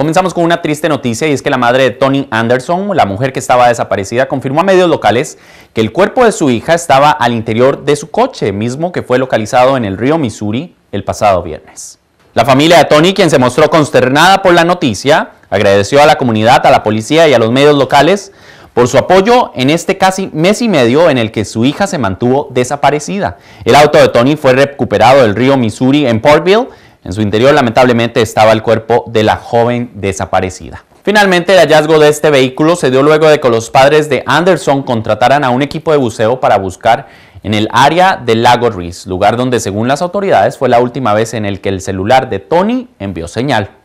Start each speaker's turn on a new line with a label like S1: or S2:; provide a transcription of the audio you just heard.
S1: Comenzamos con una triste noticia y es que la madre de Tony Anderson, la mujer que estaba desaparecida, confirmó a medios locales que el cuerpo de su hija estaba al interior de su coche, mismo que fue localizado en el río Missouri el pasado viernes. La familia de Tony, quien se mostró consternada por la noticia, agradeció a la comunidad, a la policía y a los medios locales por su apoyo en este casi mes y medio en el que su hija se mantuvo desaparecida. El auto de Tony fue recuperado del río Missouri en Portville en su interior lamentablemente estaba el cuerpo de la joven desaparecida. Finalmente, el hallazgo de este vehículo se dio luego de que los padres de Anderson contrataran a un equipo de buceo para buscar en el área del lago Reese, lugar donde según las autoridades fue la última vez en el que el celular de Tony envió señal.